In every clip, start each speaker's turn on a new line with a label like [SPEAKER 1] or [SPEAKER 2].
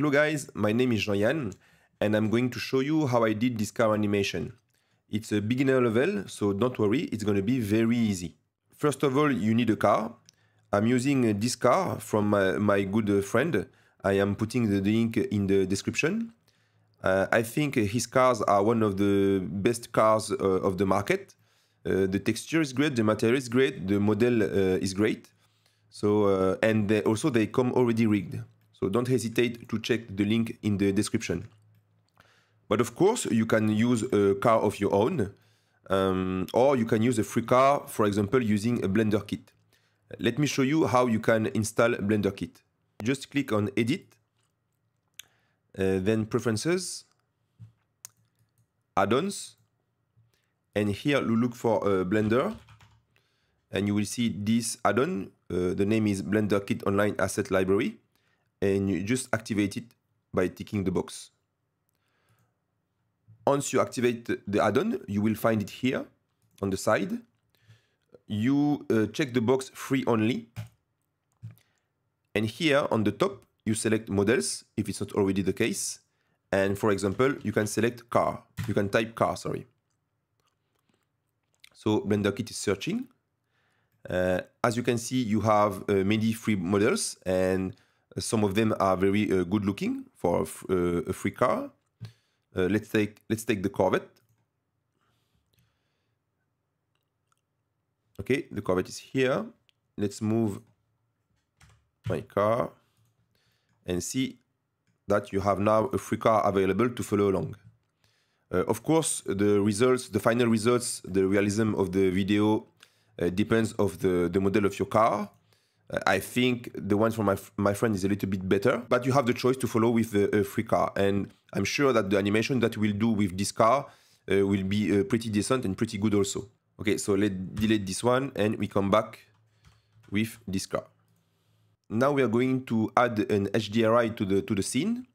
[SPEAKER 1] Hello guys, my name is Jean-Yann and I'm going to show you how I did this car animation. It's a beginner level, so don't worry, it's going to be very easy. First of all, you need a car. I'm using this car from my, my good friend. I am putting the link in the description. Uh, I think his cars are one of the best cars uh, of the market. Uh, the texture is great, the material is great, the model uh, is great. So, uh, and they, also they come already rigged. So don't hesitate to check the link in the description. But of course, you can use a car of your own, um, or you can use a free car, for example, using a Blender kit. Let me show you how you can install Blender kit. Just click on Edit, uh, then Preferences, Add-ons, and here you look for uh, Blender, and you will see this add-on. Uh, the name is Blender Kit Online Asset Library and you just activate it by ticking the box. Once you activate the add-on, you will find it here on the side. You uh, check the box free only. And here on the top, you select models, if it's not already the case. And for example, you can select car. You can type car, sorry. So BlenderKit is searching. Uh, as you can see, you have uh, many free models and some of them are very uh, good looking for a, uh, a free car. Uh, let's take let's take the Corvette. Okay, the Corvette is here. Let's move my car and see that you have now a free car available to follow along. Uh, of course, the results, the final results, the realism of the video uh, depends of the, the model of your car. I think the one from my, my friend is a little bit better, but you have the choice to follow with a, a uh, free car. And I'm sure that the animation that we'll do with this car uh, will be uh, pretty decent and pretty good also. Okay, so let's delete this one and we come back with this car. Now we are going to add an HDRI to the, to the scene.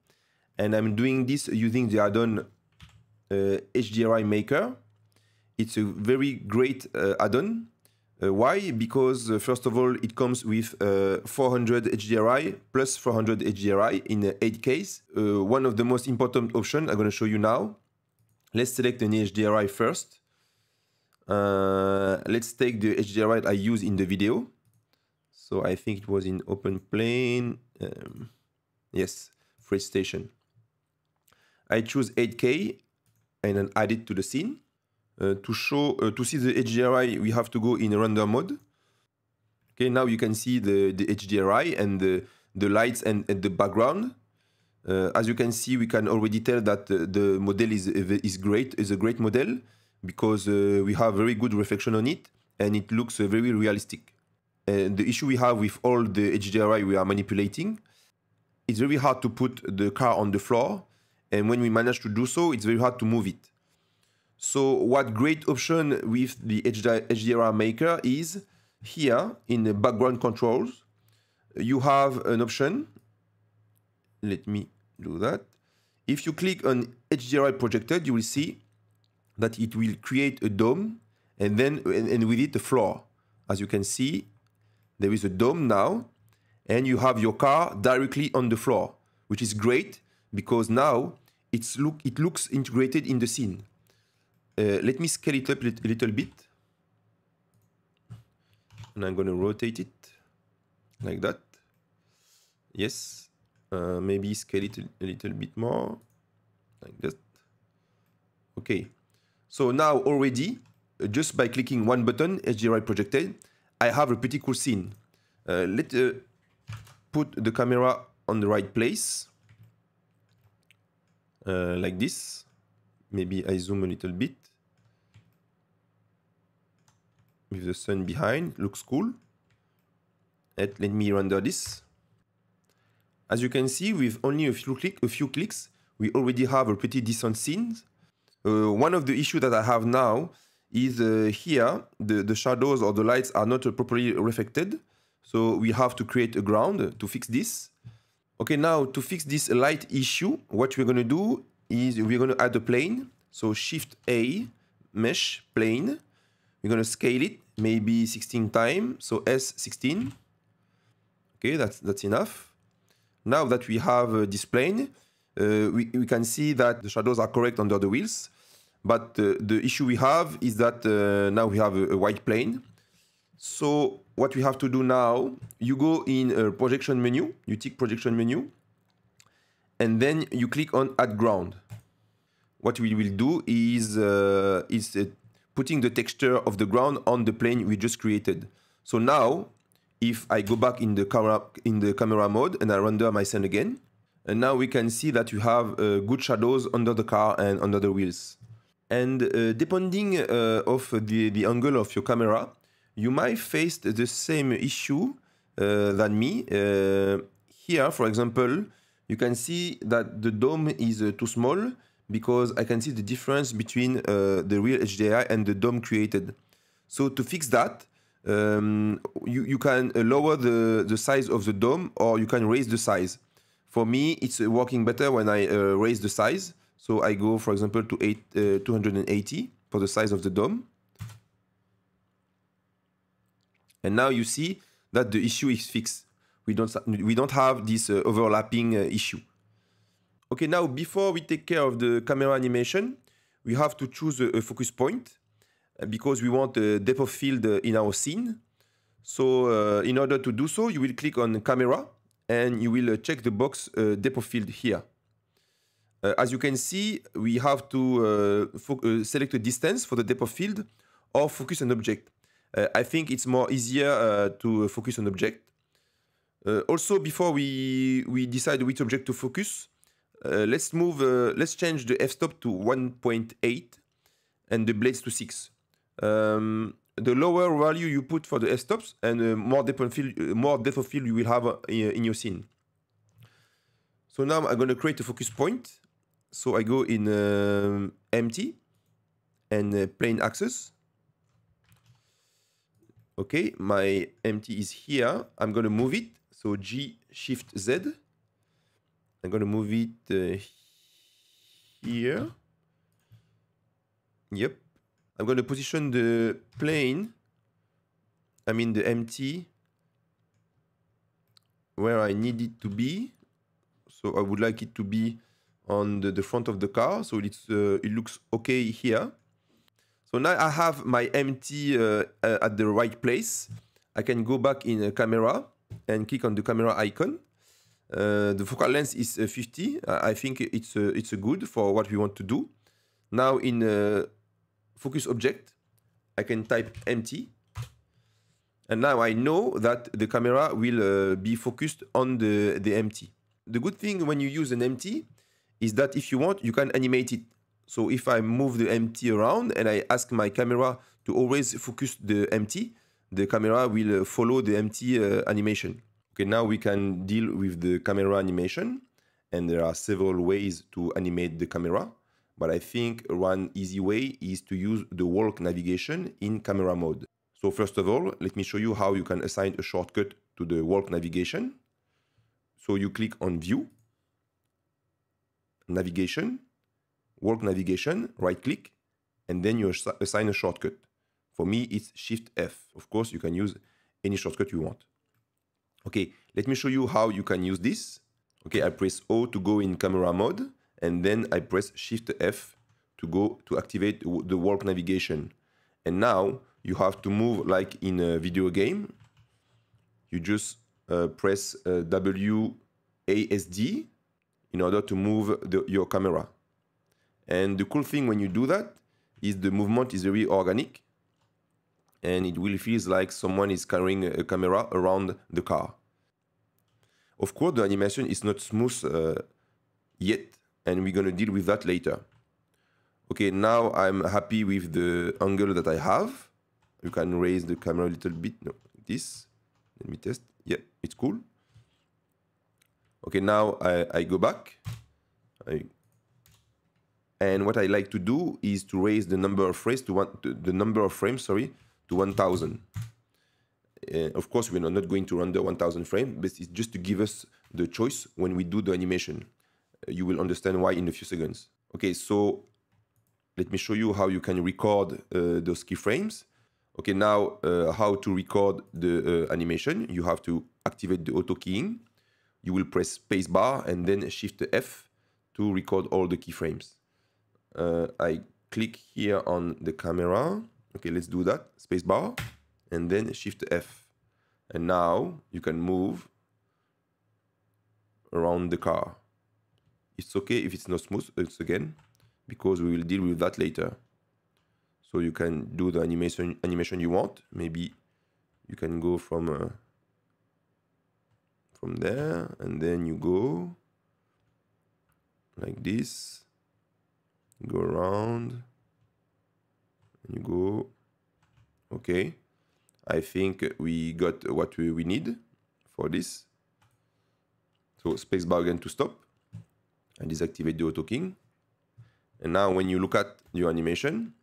[SPEAKER 1] And I'm doing this using the add-on uh, HDRI Maker. It's a very great uh, add-on uh, why? Because uh, first of all, it comes with uh, 400 HDRI plus 400 HDRI in 8Ks. Uh, uh, one of the most important options I'm going to show you now. Let's select an HDRI first. Uh, let's take the HDRI I use in the video. So I think it was in open plane. Um, yes, free station. I choose 8K and then add it to the scene. Uh, to show uh, to see the HDRI, we have to go in render mode. Okay, now you can see the, the HDRI and the, the lights and, and the background. Uh, as you can see, we can already tell that uh, the model is, is great, is a great model because uh, we have very good reflection on it and it looks uh, very realistic. And the issue we have with all the HDRI we are manipulating, it's very hard to put the car on the floor. And when we manage to do so, it's very hard to move it. So what great option with the HDR maker is here in the background controls, you have an option. Let me do that. If you click on HDRI projected, you will see that it will create a dome and then and, and with it a floor. As you can see, there is a dome now and you have your car directly on the floor, which is great because now it's look it looks integrated in the scene. Uh, let me scale it up a little bit. And I'm going to rotate it like that. Yes. Uh, maybe scale it a little bit more like that. Okay. So now already, uh, just by clicking one button, HDRI projected, I have a pretty cool scene. Uh, let's uh, put the camera on the right place. Uh, like this. Maybe I zoom a little bit. with the sun behind. Looks cool. Let, let me render this. As you can see, with only a few, click, a few clicks, we already have a pretty decent scene. Uh, one of the issues that I have now is uh, here, the, the shadows or the lights are not properly reflected. So we have to create a ground to fix this. Okay, now to fix this light issue, what we're going to do is we're going to add a plane. So Shift A, Mesh, Plane. We're going to scale it maybe 16 times. So S16. Okay, that's, that's enough. Now that we have uh, this plane, uh, we, we can see that the shadows are correct under the wheels. But uh, the issue we have is that uh, now we have a, a, white plane. So what we have to do now, you go in a projection menu, you tick projection menu, and then you click on add ground. What we will do is, uh, is uh, putting the texture of the ground on the plane we just created. So now, if I go back in the camera in the camera mode and I render my scene again, and now we can see that you have uh, good shadows under the car and under the wheels. And uh, depending uh, of the, the angle of your camera, you might face the same issue uh, than me. Uh, here, for example, you can see that the dome is uh, too small because I can see the difference between uh, the real HDI and the DOM created. So to fix that, um, you, you can uh, lower the, the size of the DOM or you can raise the size. For me, it's uh, working better when I uh, raise the size. So I go, for example, to eight, uh, 280 for the size of the DOM. And now you see that the issue is fixed. We don't, we don't have this uh, overlapping issue. Okay, now before we take care of the camera animation, we have to choose a, a focus point uh, because we want a depth of field uh, in our scene. So uh, in order to do so, you will click on camera and you will uh, check the box uh, depth of field here. Uh, as you can see, we have to select a distance for the depth of field or focus an object. I think it's more easier to focus an object. also, before we, we decide which object to focus, uh, let's move, uh, let's change the f-stop to 1.8 and the blades to 6. Um, the lower value you put for the f-stops and uh, more depth of field, uh, more depth of field you will have uh, in uh, your scene. So now I'm going to create a focus point. So I go in empty and plane axis. Okay, my empty is here. I'm going to move it. So G Shift Z. I'm going to move it uh, here. Yep. I'm going to position the plane, I mean the MT, where I need it to be. So I would like it to be on the, the front of the car, so it's uh, it looks okay here. So now I have my MT uh, at the right place. I can go back in camera and click on the camera icon. Uh, the focal length is uh, 50. I think it's uh, it's good for what we want to do. Now in focus object, I can type empty. And now I know that the camera will be focused on the, the empty. The good thing when you use an empty is that if you want, you can animate it. So if I move the empty around and I ask my camera to always focus the empty, the camera will follow the empty uh, animation. Okay, now we can deal with the camera animation and there are several ways to animate the camera. But I think one easy way is to use the walk navigation in camera mode. So first of all, let me show you how you can assign a shortcut to the walk navigation. So you click on view, navigation, walk navigation, right click, and then you assign a shortcut. For me, it's shift F. Of course, you can use any shortcut you want. Okay, let me show you how you can use this. Okay, I press O to go in camera mode, and then I press Shift F to go to activate the walk navigation. And now you have to move like in a video game. You just uh, press uh, WASD in order to move the, your camera. And the cool thing when you do that is the movement is very organic and it will feel like someone is carrying a camera around the car. Of course, the animation is not smooth uh, yet, and we're gonna deal with that later. Okay, now I'm happy with the angle that I have. You can raise the camera a little bit. No, this. Let me test. Yeah, it's cool. Okay, now I, I go back. I, and what I like to do is to raise the number of frames to one the number of frames, sorry, to 1000. Uh, of course, we're not going to run the 1000 frame, but it's just to give us the choice when we do the animation. Uh, you will understand why in a few seconds. Okay, so let me show you how you can record uh, those keyframes. Okay, now uh, how to record the uh, animation. You have to activate the auto keying. You will press spacebar and then shift F to record all the keyframes. Uh, I click here on the camera. Okay, let's do that. Spacebar and then Shift F. And now you can move around the car. It's okay if it's not smooth once uh, again, because we will deal with that later. So you can do the animation animation you want. Maybe you can go from uh, from there, and then you go like this, go around you go. Okay. I think we got what we, we need for this. So spacebar again to stop and deactivate the auto king. And now when you look at your animation,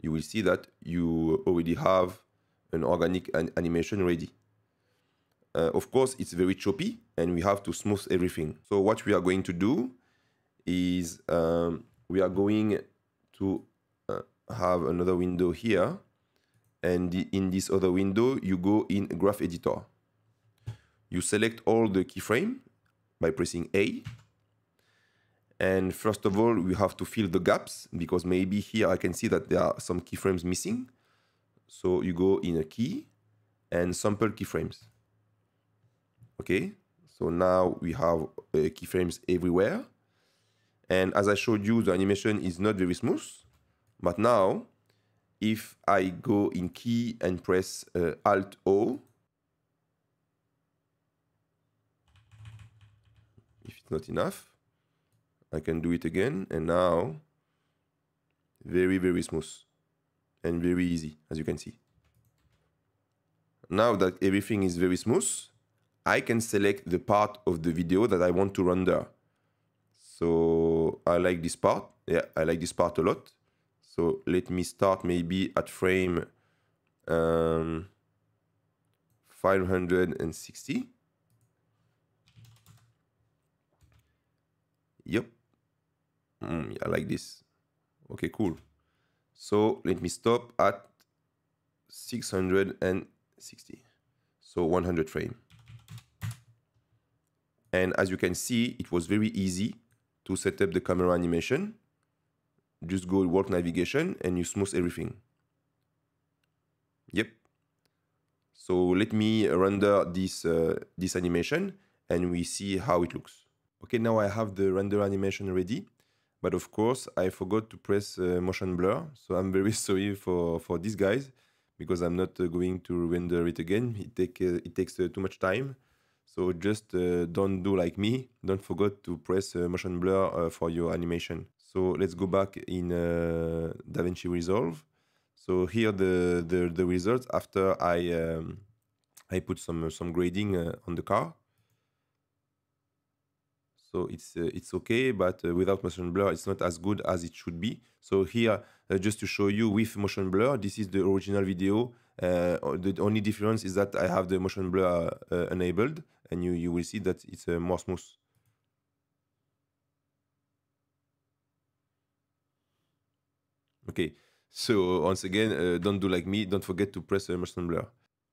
[SPEAKER 1] you will see that you already have an organic an animation ready. Uh, of course, it's very choppy and we have to smooth everything. So what we are going to do is um, we are going to have another window here. And in this other window, you go in graph editor. You select all the keyframe by pressing A. And first of all, we have to fill the gaps because maybe here I can see that there are some keyframes missing. So you go in a key and sample keyframes. Okay, so now we have uh, keyframes everywhere. And as I showed you, the animation is not very smooth. But now, if I go in key and press uh, Alt O, if it's not enough, I can do it again. And now, very, very smooth and very easy, as you can see. Now that everything is very smooth, I can select the part of the video that I want to render. So I like this part. Yeah, I like this part a lot. So let me start maybe at frame um, 560. Yep. Mm, I like this. Okay, cool. So let me stop at 660. So 100 frame. And as you can see, it was very easy to set up the camera animation. Just go work navigation and you smooth everything. Yep. So let me render this, uh, this animation and we see how it looks. Okay, now I have the render animation ready, but of course I forgot to press uh, motion blur. So I'm very sorry for, for these guys because I'm not uh, going to render it again. It, take, uh, it takes uh, too much time. So just uh, don't do like me. Don't forget to press motion blur for your animation. So let's go back in uh, DaVinci Resolve. So here the, the, the results after I um, I put some uh, some grading uh, on the car. So it's uh, it's okay, but uh, without motion blur, it's not as good as it should be. So here, uh, just to show you with motion blur, this is the original video. Uh, the only difference is that I have the motion blur enabled, and you you will see that it's more smooth. Okay, so uh, once again, uh, don't do like me. Don't forget to press the uh, motion blur.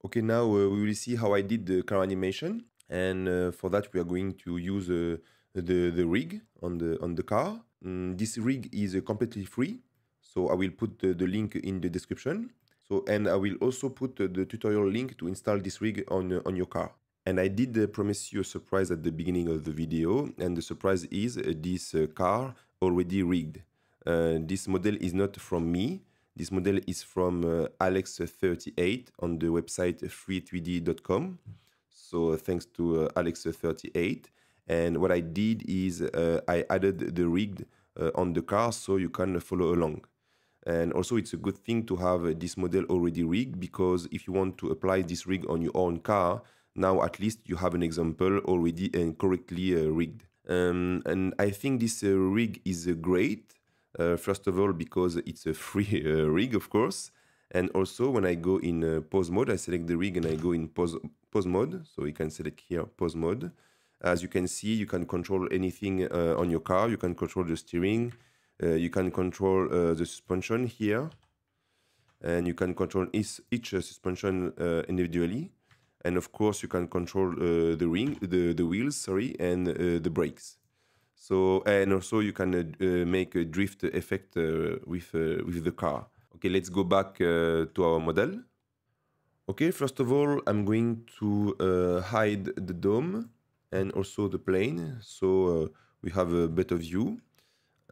[SPEAKER 1] Okay, now uh, we will see how I did the car animation, and uh, for that we are going to use uh, the the rig on the on the car. Mm, this rig is completely free, so I will put the, the, link in the description. So and I will also put the tutorial link to install this rig on on your car. And I did promise you a surprise at the beginning of the video, and the surprise is this car already rigged. Uh, this model is not from me. This model is from uh, Alex38 on the website free3d.com. So uh, thanks to Alex38. And what I did is I added the rigged on the car so you can follow along. And also, it's a good thing to have this model already rigged because if you want to apply this rig on your own car, now at least you have an example already and correctly uh, rigged. Um, and I think this uh, rig is uh, great uh, first of all, because it's a free uh, rig, of course. And also when I go in uh, pause mode, I select the rig and I go in pause, pause mode. So you can select here pause mode. As you can see, you can control anything on your car. You can control the steering. you can control the suspension here and you can control each, each uh, suspension uh, individually and of course you can control uh, the ring the, the wheels sorry and the brakes so and also you can uh, uh, make a drift effect uh, with with the car. Okay, let's go back to our model. Okay, first of all, I'm going to hide the dome and also the plane, so we have a better view.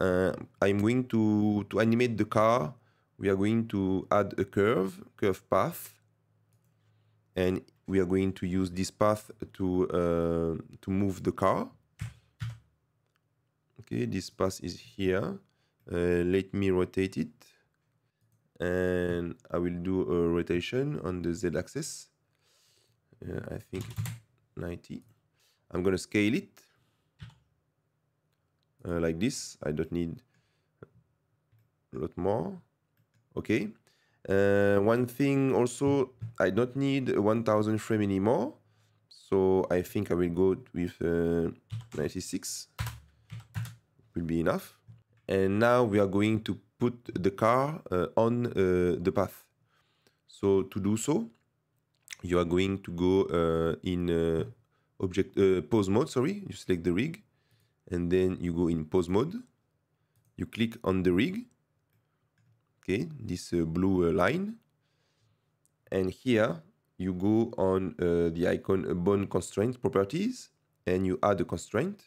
[SPEAKER 1] Uh, I'm going to, to animate the car. We are going to add a curve, curve path. And we are going to use this path to, uh, to move the car okay this path is here uh, let me rotate it and I will do a rotation on the z-axis uh, I think 90 I'm gonna scale it uh, like this I don't need a lot more okay uh, one thing also I don't need 1000 frame anymore so I think I will go with uh, 96 will be enough. And now we are going to put the car uh, on uh, the path. So to do so, you are going to go uh, in uh, object pose mode, sorry, you select the rig and then you go in pose mode. You click on the rig, okay, this blue line. And here you go on uh, the icon bone constraint properties and you add a constraint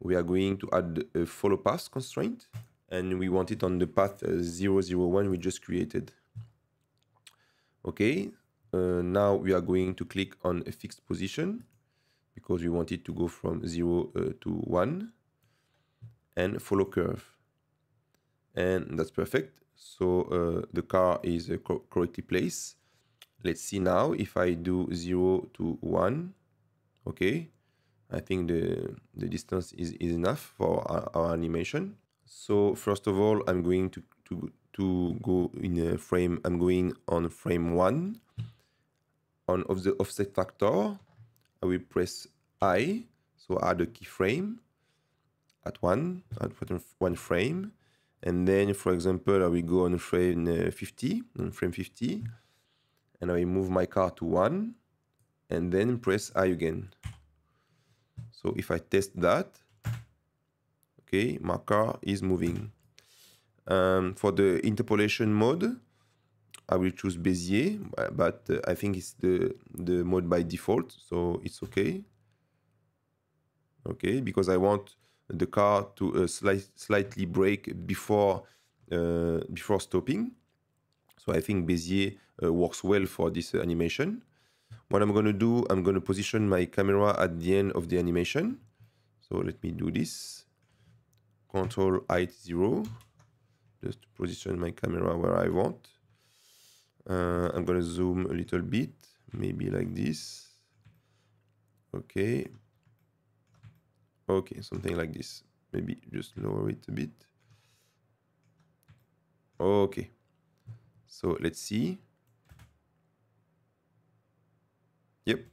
[SPEAKER 1] we are going to add a follow path constraint and we want it on the path uh, 001 we just created. Okay, uh, now we are going to click on a fixed position because we want it to go from 0 uh, to 1 and follow curve. And that's perfect. So uh, the car is uh, co correctly placed. Let's see now if I do 0 to 1. Okay, I think the, the distance is, is enough for our, our animation. So first of all, I'm going to, to, to go in a frame, I'm going on frame one. On of the offset factor, I will press I, so add a keyframe at one, at one frame. And then, for example, I will go on frame uh, 50, on frame 50, and I will move my car to one, and then press I again. So if I test that, okay, my car is moving. Um, for the interpolation mode, I will choose Bezier, but uh, I think it's the, the mode by default, so it's okay. Okay, because I want the car to uh, slightly break before, uh, before stopping. So I think Bezier uh, works well for this animation. What I'm going to do, I'm going to position my camera at the end of the animation. So let me do this. Control I 0. Just to position my camera where I want. Uh, I'm going to zoom a little bit. Maybe like this. Okay. Okay, something like this. Maybe just lower it a bit. Okay. So let's see. Yep,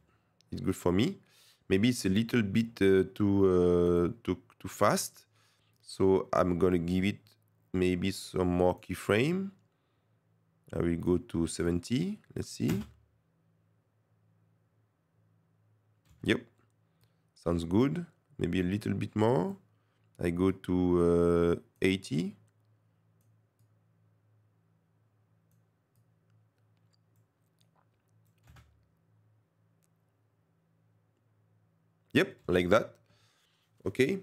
[SPEAKER 1] it's good for me. Maybe it's a little bit uh, too uh, too too fast, so I'm gonna give it maybe some more keyframe. I will go to 70. Let's see. Yep, sounds good. Maybe a little bit more. I go to uh, 80. Yep, like that. Okay.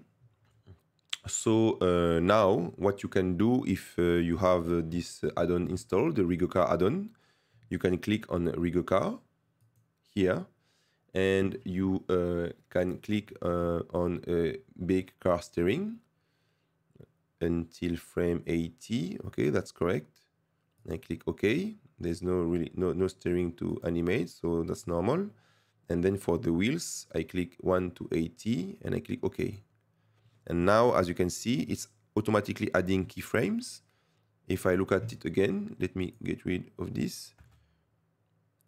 [SPEAKER 1] So uh, now what you can do if uh, you have uh, this uh, add-on installed, the Rigoka add-on, you can click on Rigoka here and you uh, can click uh, on a big car steering until frame 80. Okay, that's correct. And I click OK. There's no really no, no steering to animate, so that's normal and then for the wheels I click 1 to 80 and I click OK and now as you can see it's automatically adding keyframes if I look at it again let me get rid of this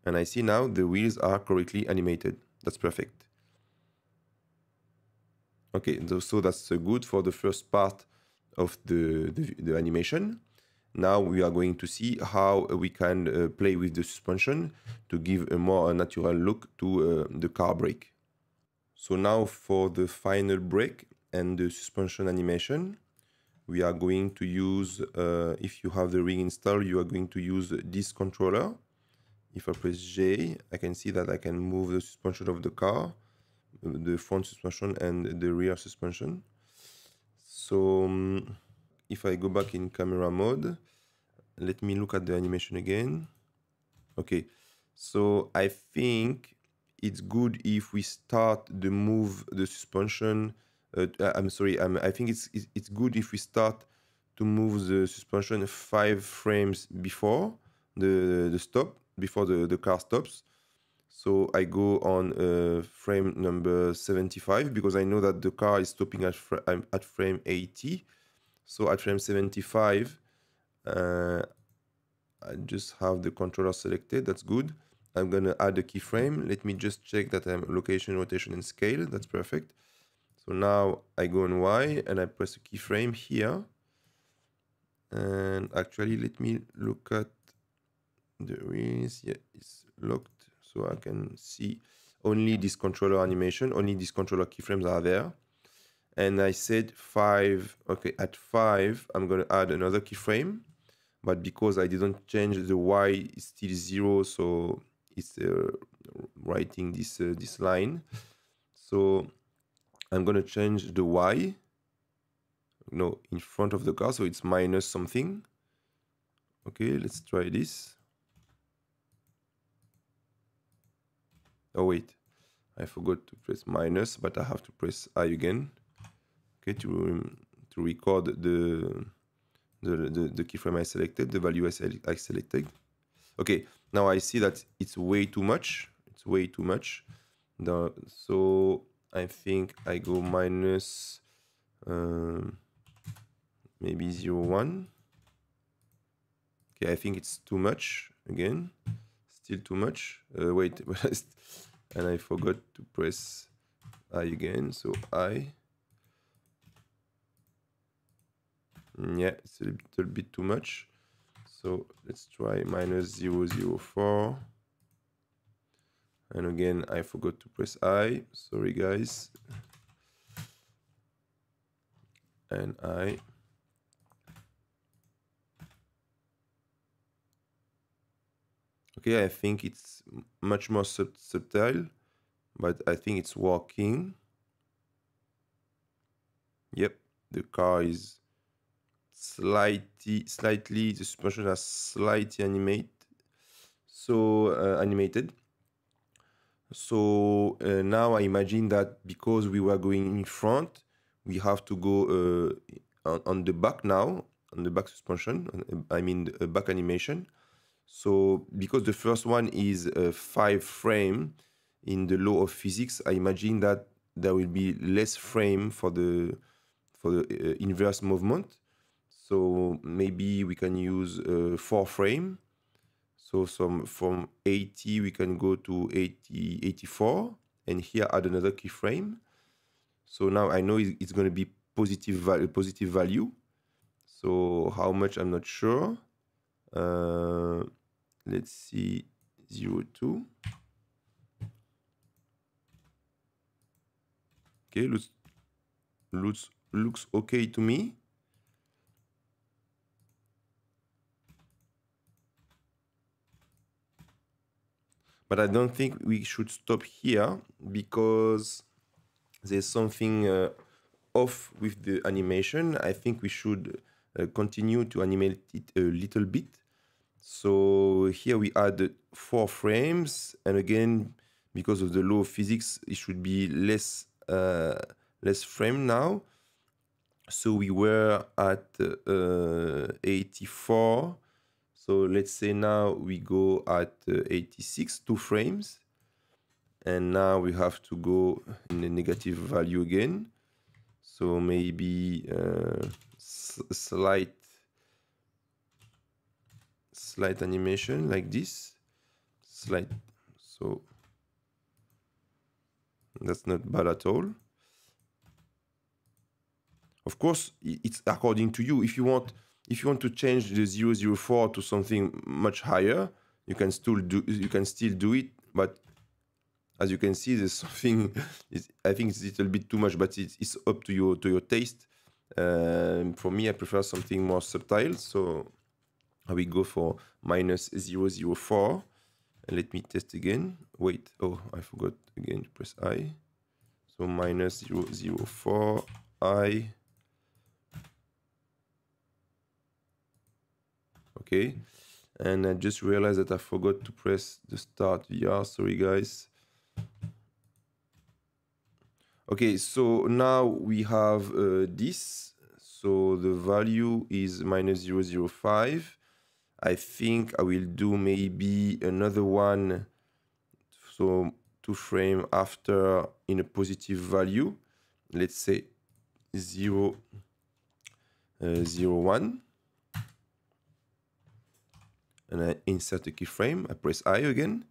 [SPEAKER 1] and I see now the wheels are correctly animated that's perfect okay so that's good for the first part of the, the, the animation now we are going to see how uh, we can uh, play with the suspension to give a more uh, natural look to the car brake. So now for the final brake and the suspension animation, we are going to use, uh, if you have the ring installed, you are going to use this controller. If I press J, I can see that I can move the suspension of the car, the front suspension and the rear suspension. So... Um, if I go back in camera mode, let me look at the animation again. Okay, so I think it's good if we start the move, the suspension. Uh, uh I'm sorry, I'm, I think it's, it's good if we start to move the suspension five frames before the, the stop, before the, the car stops. So I go on uh, frame number 75 because I know that the car is stopping at, fr at frame 80. So at frame 75, uh, I just have the controller selected. That's good. I'm going to add a keyframe. Let me just check that I'm location, rotation, and scale. That's perfect. So now I go on Y and I press a keyframe here. And actually, let me look at the rings. Yeah, it's locked. So I can see only this controller animation, only these controller keyframes are there and I said five. Okay, at five, I'm gonna add another keyframe, but because I didn't change the Y, is still zero, so it's uh, writing this uh, this line. So I'm gonna change the Y. No, in front of the car, so it's minus something. Okay, let's try this. Oh wait, I forgot to press minus, but I have to press I again okay, to, to record the, the, the, the keyframe I selected, the value I, I selected. Okay, now I see that it's way too much. It's way too much. The, so I think I go minus um, maybe 0, 1. Okay, I think it's too much again. Still too much. Uh, wait, and I forgot to press I again. So I Yeah, it's a little bit too much. So let's try minus 004. And again, I forgot to press I. Sorry, guys. And I. Okay, I think it's much more sub subtle, but I think it's working. Yep, the car is slightly, slightly the suspension has slightly animated, so uh, animated. So uh, now I imagine that because we were going in front, we have to go uh, on, on, the back now, on the back suspension, I mean back animation. So because the first one is uh, five frame in the law of physics, I imagine that there will be less frame for the for the uh, inverse movement. So maybe we can use uh, four frame. So some from 80, we can go to 80, 84 and here add another keyframe. So now I know it's going to be positive value, positive value. So how much, I'm not sure. Uh, let's see, zero two. 2. Okay, looks, looks, looks okay to me. But I don't think we should stop here because there's something uh, off with the animation. I think we should uh, continue to animate it a little bit. So here we add four frames, and again, because of the law of physics, it should be less uh, less frame now. So we were at uh, 84 so let's say now we go at uh, 86, two frames. And now we have to go in the negative value again. So maybe uh, slight, slight animation like this. Slight, so that's not bad at all. Of course, it's according to you. If you want if you want to change the 004 to something much higher, you can still do you can still do it, but as you can see, there's something. I think it's a little bit too much, but it's, it's up to your to your taste. Um, for me, I prefer something more subtle, so I will go for minus 004. And let me test again. Wait, oh, I forgot again to press I. So minus 004 I. okay? And I just realized that I forgot to press the start Yeah, sorry guys. Okay, so now we have uh, this. So the value is minus 005. I think I will do maybe another one. So to frame after in a positive value. Let's say 0, uh, 1 and I insert a keyframe. I press I again.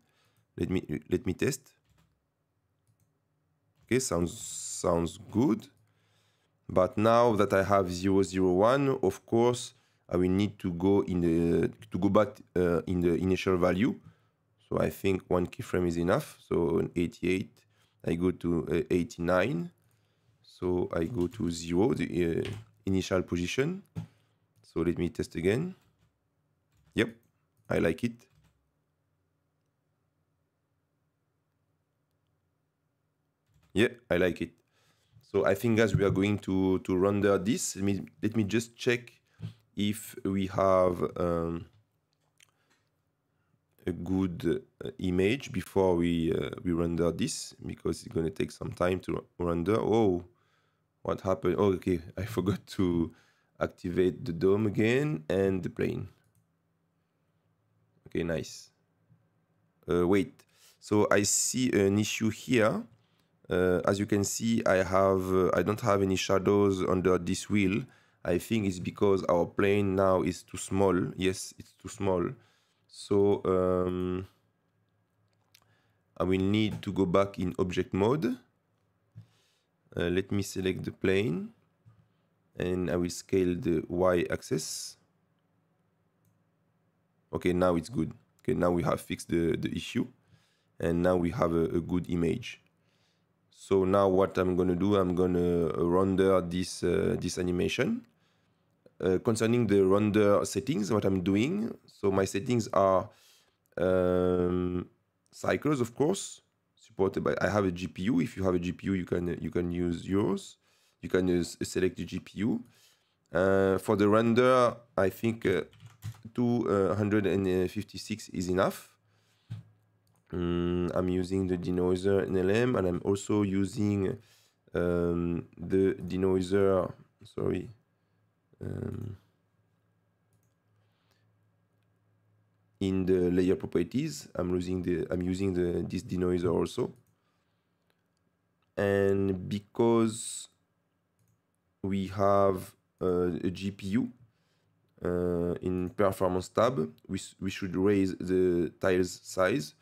[SPEAKER 1] Let me let me test. Okay, sounds sounds good. But now that I have 001, of course, I will need to go in the to go back uh, in the initial value. So I think one keyframe is enough. So on 88, I go to uh, 89. So I go to zero, the uh, initial position. So let me test again. Yep, I like it. Yeah, I like it. So I think as we are going to, to render this, let me, let me just check if we have um, a good uh, image before we uh, we render this because it's going to take some time to render. Oh, what happened? Oh, okay, I forgot to activate the dome again and the plane. Okay, nice. Uh, wait, so I see an issue here. Uh, as you can see, I have uh, I don't have any shadows under this wheel. I think it's because our plane now is too small. Yes, it's too small. So um, I will need to go back in object mode. Uh, let me select the plane and I will scale the y axis okay now it's good okay now we have fixed the, the issue and now we have a, a good image so now what i'm going to do i'm going to render this uh, this animation uh, concerning the render settings what i'm doing so my settings are um, cycles of course supported by i have a gpu if you have a gpu you can you can use yours you can use, select the gpu uh, for the render i think uh, 256 uh, is enough. Um, I'm using the denoiser NLM and I'm also using um, the denoiser, sorry, um, in the layer properties. I'm using the I'm using the this denoiser also. And because we have uh, a GPU, uh, in performance tab, we, we should raise the tiles size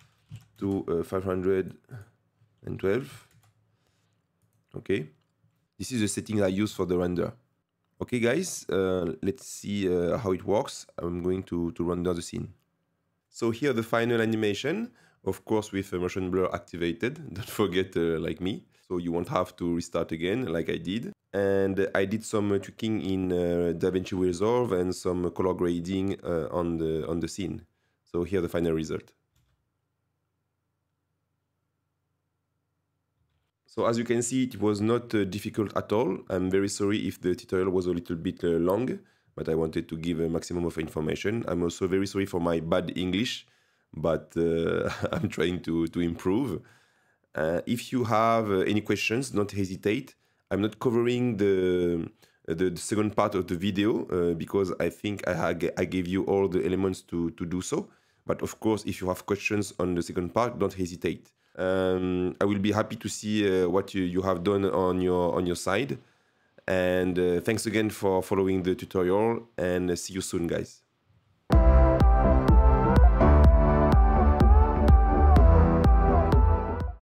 [SPEAKER 1] to uh, 512. Okay, this is the setting I use for the render. Okay guys, uh, let's see uh, how it works. I'm going to, to render the scene. So here the final animation, of course with motion blur activated, don't forget uh, like me so you won't have to restart again like I did. And I did some tweaking in uh, DaVinci Resolve and some color grading uh, on the on the scene. So here the final result. So as you can see, it was not uh, difficult at all. I'm very sorry if the tutorial was a little bit uh, long, but I wanted to give a maximum of information. I'm also very sorry for my bad English, but uh, I'm trying to, to improve. Uh, if you have uh, any questions, don't hesitate. I'm not covering the uh, the, the second part of the video uh, because I think I, I gave you all the elements to, to do so. But of course, if you have questions on the second part, don't hesitate. Um, I will be happy to see uh, what you, you have done on your on your side. And uh, thanks again for following the tutorial and see you soon, guys.